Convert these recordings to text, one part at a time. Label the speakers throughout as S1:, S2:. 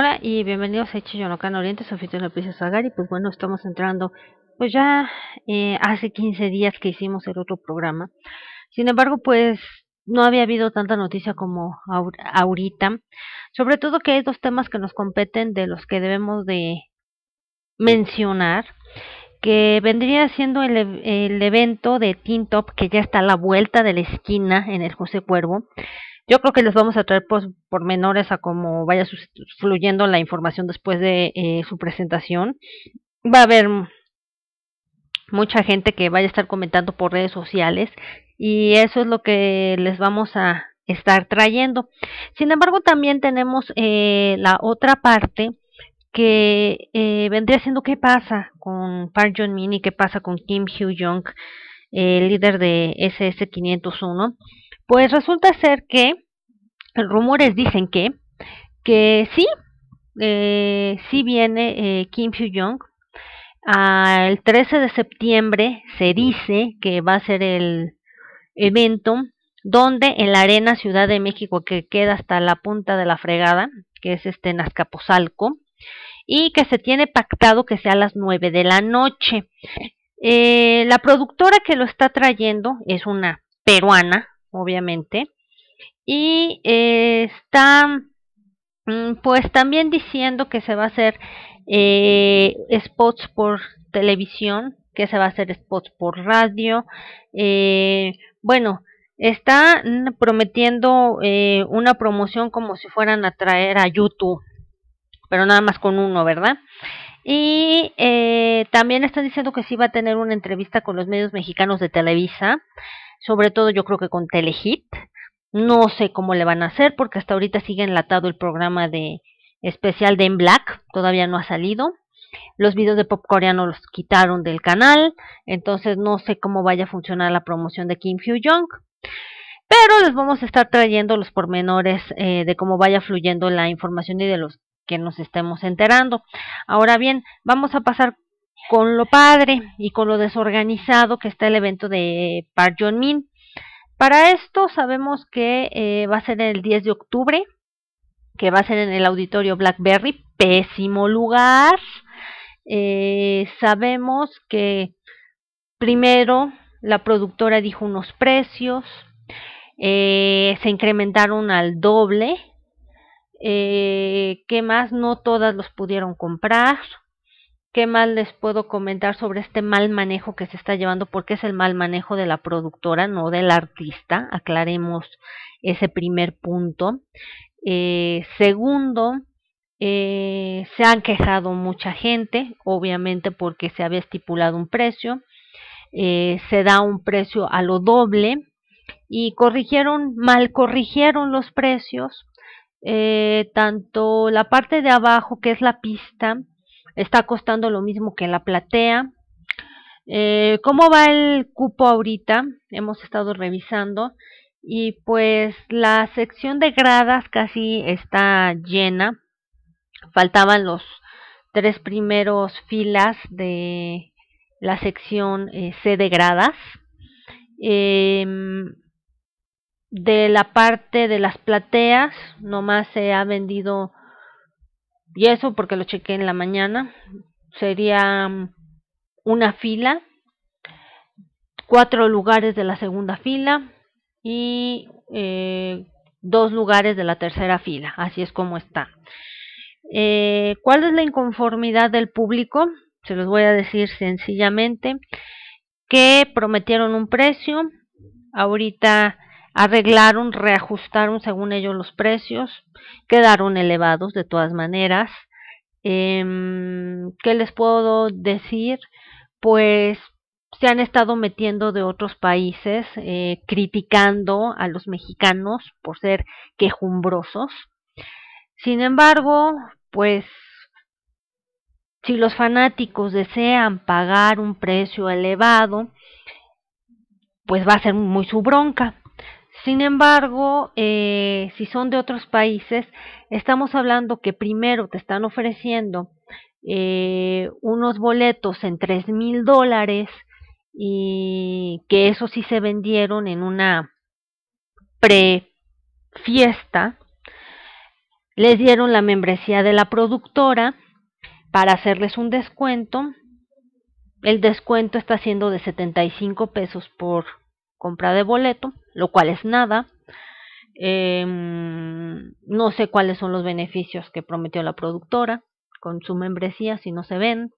S1: Hola y bienvenidos a Ichiyonokan Oriente, soy Fito la pieza y pues bueno, estamos entrando pues ya eh, hace 15 días que hicimos el otro programa. Sin embargo, pues no había habido tanta noticia como ahorita. Sobre todo que hay dos temas que nos competen de los que debemos de mencionar que vendría siendo el, el evento de Tintop que ya está a la vuelta de la esquina en el José Cuervo yo creo que les vamos a traer pues, por menores a cómo vaya fluyendo la información después de eh, su presentación. Va a haber mucha gente que vaya a estar comentando por redes sociales y eso es lo que les vamos a estar trayendo. Sin embargo, también tenemos eh, la otra parte que eh, vendría siendo qué pasa con Park Jong qué pasa con Kim Hyun Jong, eh, líder de SS501. Pues resulta ser que rumores dicen que, que sí, eh, sí viene eh, Kim Fu jong el 13 de septiembre se dice que va a ser el evento donde en la arena Ciudad de México que queda hasta la punta de la fregada, que es este en y que se tiene pactado que sea a las 9 de la noche. Eh, la productora que lo está trayendo es una peruana, obviamente. Y eh, está mm, pues también diciendo que se va a hacer eh, spots por televisión, que se va a hacer spots por radio. Eh, bueno, está mm, prometiendo eh, una promoción como si fueran a traer a YouTube, pero nada más con uno, ¿verdad? Y también están diciendo que sí va a tener una entrevista con los medios mexicanos de Televisa sobre todo yo creo que con Telehit. No sé cómo le van a hacer porque hasta ahorita sigue enlatado el programa de especial de En Black, todavía no ha salido. Los videos de pop coreano los quitaron del canal, entonces no sé cómo vaya a funcionar la promoción de Kim Hyo Jong. Pero les vamos a estar trayendo los pormenores eh, de cómo vaya fluyendo la información y de los que nos estemos enterando. Ahora bien, vamos a pasar con lo padre y con lo desorganizado que está el evento de Park John min Para esto sabemos que eh, va a ser el 10 de octubre, que va a ser en el auditorio Blackberry, pésimo lugar. Eh, sabemos que primero la productora dijo unos precios, eh, se incrementaron al doble, que más no todas los pudieron comprar. ¿Qué más les puedo comentar sobre este mal manejo que se está llevando? Porque es el mal manejo de la productora, no del artista. Aclaremos ese primer punto. Eh, segundo, eh, se han quejado mucha gente, obviamente porque se había estipulado un precio. Eh, se da un precio a lo doble y corrigieron, mal corrigieron los precios. tanto la parte de abajo, que es la pista, está costando lo mismo que la platea. Eh, ¿Cómo va el cupo ahorita? Hemos estado revisando y pues la sección de gradas casi está llena. Faltaban los tres primeros filas de la sección eh, C de gradas. Em, de la parte de las plateas, nomás se ha vendido y eso porque lo chequé en la mañana, sería mm, una fila, cuatro lugares de la segunda fila y eh, dos lugares de la tercera fila, así es como está. Eh, ¿Cuál es la inconformidad del público? Se los voy a decir sencillamente que prometieron un precio, ahorita arreglaron, reajustaron según ellos los precios, quedaron elevados de todas maneras. Em, ¿Qué les puedo decir? Pues se han estado metiendo de otros países, eh, criticando a los mexicanos por ser quejumbrosos. Sin embargo, pues si los fanáticos desean pagar un precio elevado, pues va a ser muy su bronca. Sin embargo, eh, si son de otros países, estamos hablando que primero te están ofreciendo eh, unos boletos en tres mil dólares y que eso sí se vendieron en una pre-fiesta. Les dieron la membresía de la productora para hacerles un descuento. El descuento está siendo de 75 pesos por compra de boleto lo cual es nada. Em, no sé cuáles son los beneficios que prometió la productora con su membresía si no se ven.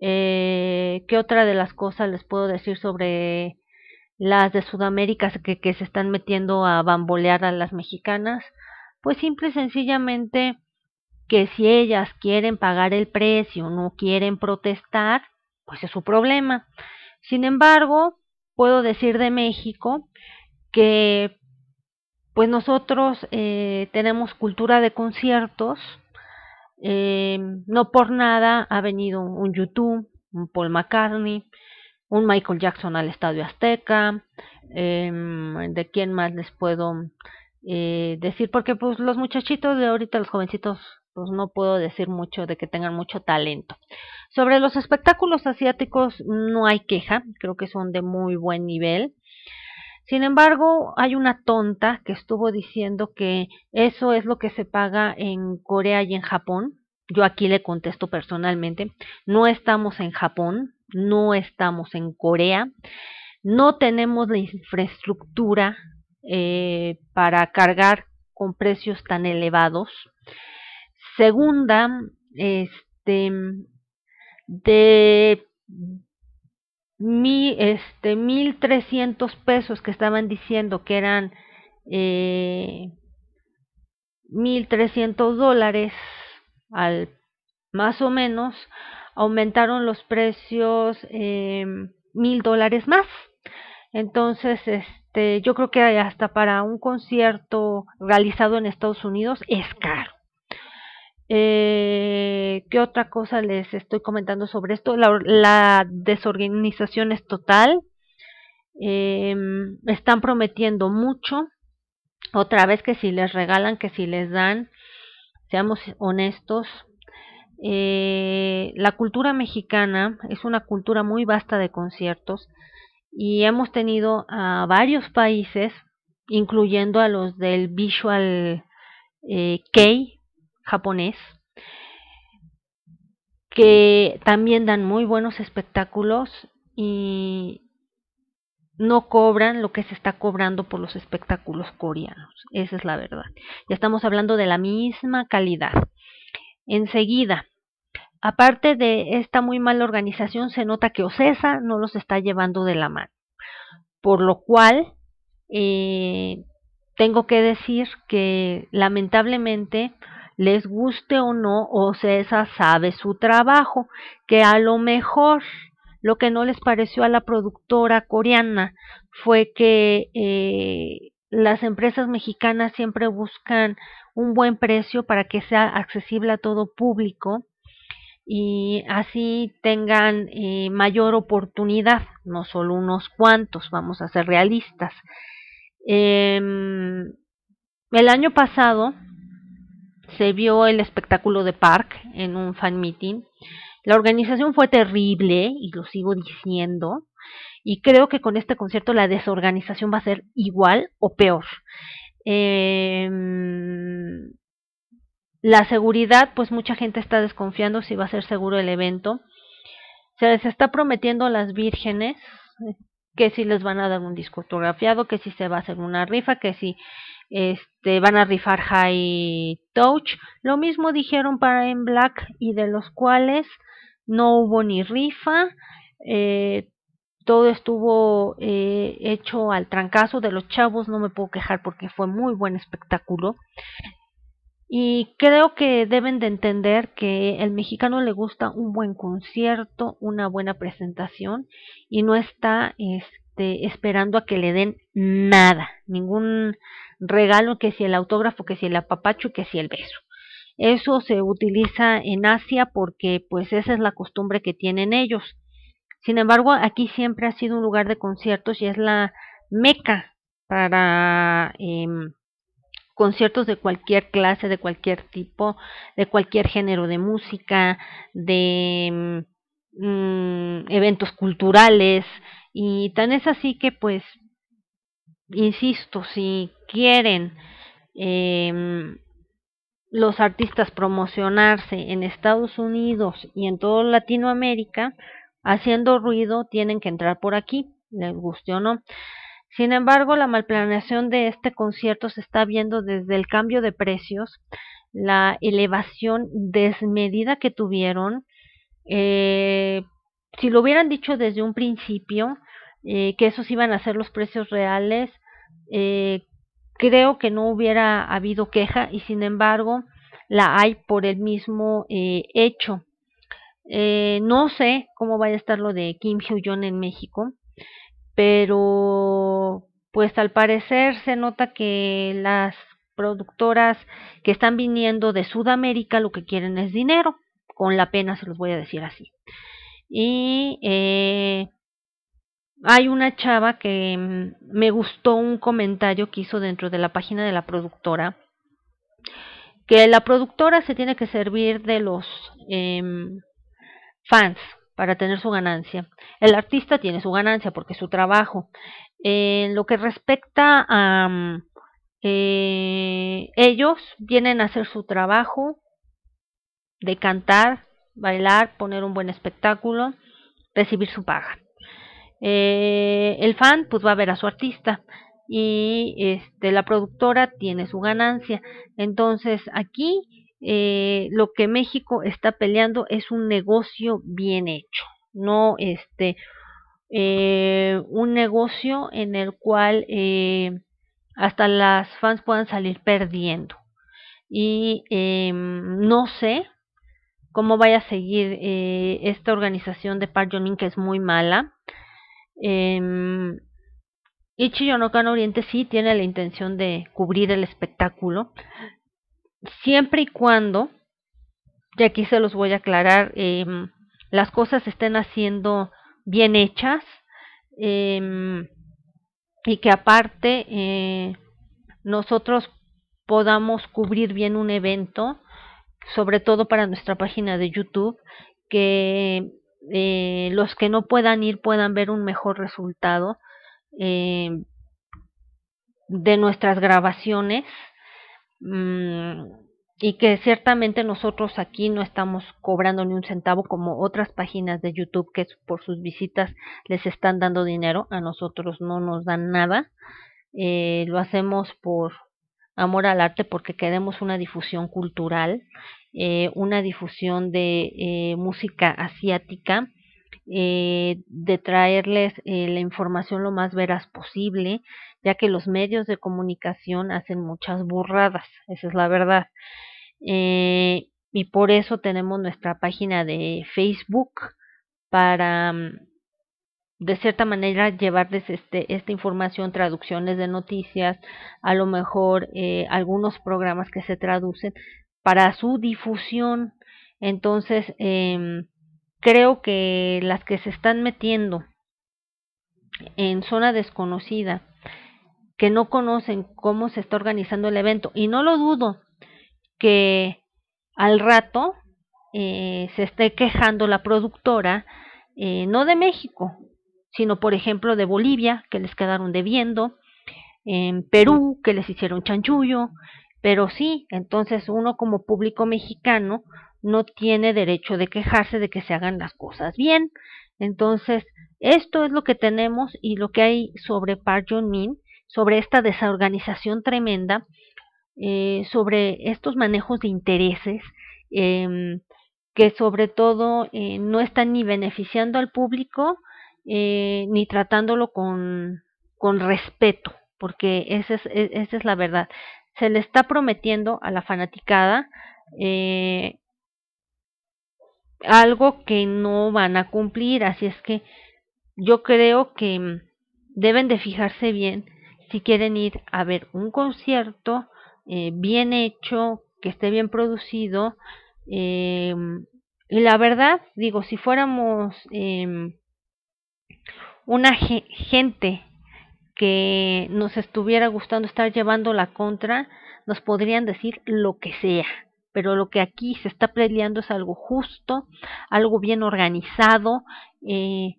S1: Eh, ¿Qué otra de las cosas les puedo decir sobre las de Sudamérica que, que se están metiendo a bambolear a las mexicanas? Pues simple y sencillamente que si ellas quieren pagar el precio, no quieren protestar, pues es su problema. Sin embargo, puedo decir de México que pues nosotros eh, tenemos cultura de conciertos, em, no por nada ha venido un YouTube, un Paul McCartney, un Michael Jackson al Estadio Azteca, em, de quién más les puedo eh, decir, porque pues los muchachitos de ahorita, los jovencitos pues no puedo decir mucho de que tengan mucho talento. Sobre los espectáculos asiáticos no hay queja, creo que son de muy buen nivel. Sin embargo, hay una tonta que estuvo diciendo que eso es lo que se paga en Corea y en Japón. Yo aquí le contesto personalmente, no estamos en Japón, no estamos en Corea, no tenemos la infraestructura eh, para cargar con precios tan elevados. Segunda, este, de mi, este, 1300 pesos que estaban diciendo que eran 1300 eh, dólares al más o menos aumentaron los precios eh, mil dólares más entonces este yo creo que hasta para un concierto realizado en Estados Unidos es caro eh, ¿Qué otra cosa les estoy comentando sobre esto? La, desorganización es total. Em, están prometiendo mucho. Otra vez que si les regalan, que si les dan, seamos honestos. Eh, la cultura mexicana es una cultura muy vasta de conciertos y hemos tenido a varios países, incluyendo a los del Visual eh, Key japonés que también dan muy buenos espectáculos y no cobran lo que se está cobrando por los espectáculos coreanos. Esa es la verdad. Ya estamos hablando de la misma calidad. Enseguida, aparte de esta muy mala organización, se nota que Ocesa no los está llevando de la mano. Por lo cual, eh, tengo que decir que lamentablemente les guste o no, o esa sabe su trabajo, que a lo mejor lo que no les pareció a la productora coreana fue que eh, las empresas mexicanas siempre buscan un buen precio para que sea accesible a todo público y así tengan eh, mayor oportunidad, no solo unos cuantos, vamos a ser realistas. Em, el año pasado se vio el espectáculo de Park en un fan meeting. La organización fue terrible y lo sigo diciendo. Y creo que con este concierto la desorganización va a ser igual o peor. Eh, la seguridad, pues mucha gente está desconfiando si va a ser seguro el evento. Se les está prometiendo a las vírgenes que si les van a dar un disco autografiado, que si se va a hacer una rifa, que si este, van a rifar High Touch. Lo mismo dijeron para En Black y de los cuales no hubo ni rifa. Eh, todo estuvo eh, hecho al trancazo de los chavos, no me puedo quejar porque fue muy buen espectáculo. Y creo que deben de entender que el mexicano le gusta un buen concierto, una buena presentación y no está este, esperando a que le den nada, ningún regalo, que si el autógrafo, que si el apapacho, que si el beso. Eso se utiliza en Asia porque pues esa es la costumbre que tienen ellos. Sin embargo, aquí siempre ha sido un lugar de conciertos y es la meca para em, conciertos de cualquier clase, de cualquier tipo, de cualquier género de música, de mm, eventos culturales. Y tan es así que pues insisto, si quieren em, los artistas promocionarse en Estados Unidos y en toda Latinoamérica, haciendo ruido tienen que entrar por aquí, les guste o no. Sin embargo, la malplaneación de este concierto se está viendo desde el cambio de precios, la elevación desmedida que tuvieron. Eh, si lo hubieran dicho desde un principio, eh, que esos iban a ser los precios reales, eh, creo que no hubiera habido queja y sin embargo la hay por el mismo eh, hecho. Eh, no sé cómo vaya a estar lo de Kim Hyun en México, pero pues al parecer se nota que las productoras que están viniendo de Sudamérica lo que quieren es dinero, con la pena se los voy a decir así. Y hay una chava que mm, me gustó un comentario que hizo dentro de la página de la productora, que la productora se tiene que servir de los em, fans para tener su ganancia. El artista tiene su ganancia porque es su trabajo. En lo que respecta a mm, eh, ellos, vienen a hacer su trabajo de cantar, bailar, poner un buen espectáculo, recibir su paga. Eh, el fan pues va a ver a su artista y este, la productora tiene su ganancia. Entonces aquí eh, lo que México está peleando es un negocio bien hecho, no este eh, un negocio en el cual hasta las fans puedan salir perdiendo. Y em, no sé cómo vaya a seguir esta organización de Park que es muy mala. Eh, Kano Oriente sí tiene la intención de cubrir el espectáculo, siempre y cuando, y aquí se los voy a aclarar, em, las cosas estén haciendo bien hechas em, y que aparte eh, nosotros podamos cubrir bien un evento, sobre todo para nuestra página de YouTube, que eh, los que no puedan ir puedan ver un mejor resultado eh, de nuestras grabaciones mm, y que ciertamente nosotros aquí no estamos cobrando ni un centavo como otras páginas de YouTube que por sus visitas les están dando dinero, a nosotros no nos dan nada, eh, lo hacemos por amor al arte porque queremos una difusión cultural eh, una difusión de eh, música asiática, eh, de traerles la información lo más veraz posible, ya que los medios de comunicación hacen muchas burradas, esa es la verdad. y por eso tenemos nuestra página de Facebook para mm, de cierta manera llevarles este, esta información, traducciones de noticias, a lo mejor algunos programas que se traducen, para su difusión. Entonces, em, creo que las que se están metiendo en zona desconocida, que no conocen cómo se está organizando el evento, y no lo dudo que al rato eh, se esté quejando la productora, eh, no de México, sino por ejemplo de Bolivia, que les quedaron debiendo, en Perú, que les hicieron chanchullo, pero sí, entonces uno como público mexicano no tiene derecho de quejarse de que se hagan las cosas bien. Entonces, esto es lo que tenemos y lo que hay sobre Park min sobre esta desorganización tremenda, eh, sobre estos manejos de intereses, em, que sobre todo eh, no están ni beneficiando al público eh, ni tratándolo con, respeto, porque esa es e, la verdad se le está prometiendo a la fanaticada eh, algo que no van a cumplir. Así es que yo creo que mm, deben de fijarse bien si quieren ir a ver un concierto eh, bien hecho, que esté bien producido. Eh, y la verdad, digo, si fuéramos em, una gente que nos estuviera gustando estar llevando la contra, nos podrían decir lo que sea, pero lo que aquí se está peleando es algo justo, algo bien organizado eh,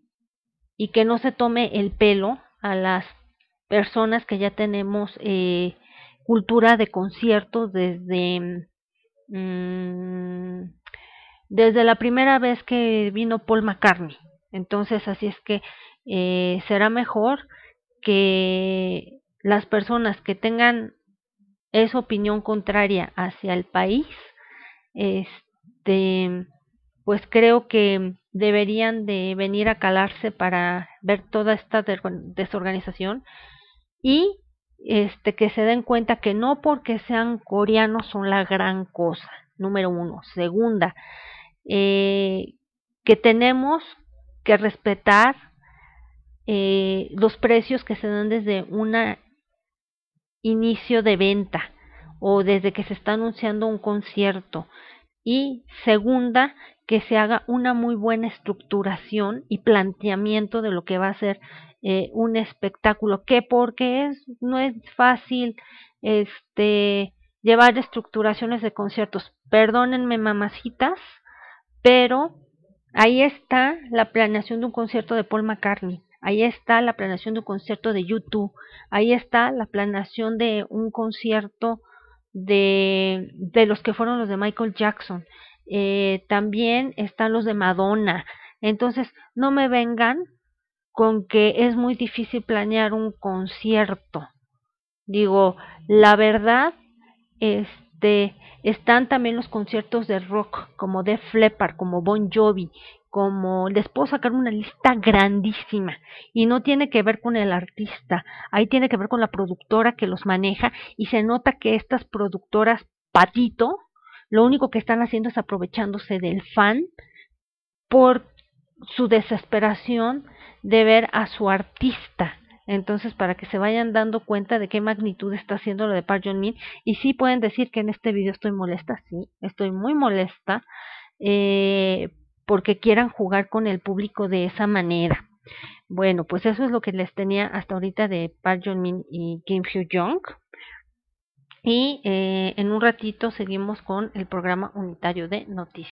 S1: y que no se tome el pelo a las personas que ya tenemos eh, cultura de concierto desde mm, mm, desde la primera vez que vino Paul McCartney. Entonces así es que eh, será mejor que las personas que tengan esa opinión contraria hacia el país, este, pues creo que deberían de venir a calarse para ver toda esta desorganización y este, que se den cuenta que no porque sean coreanos son la gran cosa, número uno. Segunda, eh, que tenemos que respetar eh, los precios que se dan desde un inicio de venta o desde que se está anunciando un concierto. Y segunda, que se haga una muy buena estructuración y planteamiento de lo que va a ser eh, un espectáculo, que porque es, no es fácil este, llevar estructuraciones de conciertos. Perdónenme, mamacitas, pero ahí está la planeación de un concierto de Paul McCartney ahí está la planeación de un concierto de YouTube, ahí está la planeación de un concierto de, de los que fueron los de Michael Jackson, eh, también están los de Madonna. Entonces, no me vengan con que es muy difícil planear un concierto. Digo, la verdad, este, están también los conciertos de rock, como de Leppard, como Bon Jovi, como les puedo sacar una lista grandísima y no tiene que ver con el artista, ahí tiene que ver con la productora que los maneja y se nota que estas productoras patito, lo único que están haciendo es aprovechándose del fan por su desesperación de ver a su artista. Entonces, para que se vayan dando cuenta de qué magnitud está haciendo lo de Park Min, y sí pueden decir que en este video estoy molesta, sí, estoy muy molesta, eh, porque quieran jugar con el público de esa manera. Bueno, pues eso es lo que les tenía hasta ahorita de Park Jong Min y Kim Hyo jung Y eh, en un ratito seguimos con el programa unitario de noticias.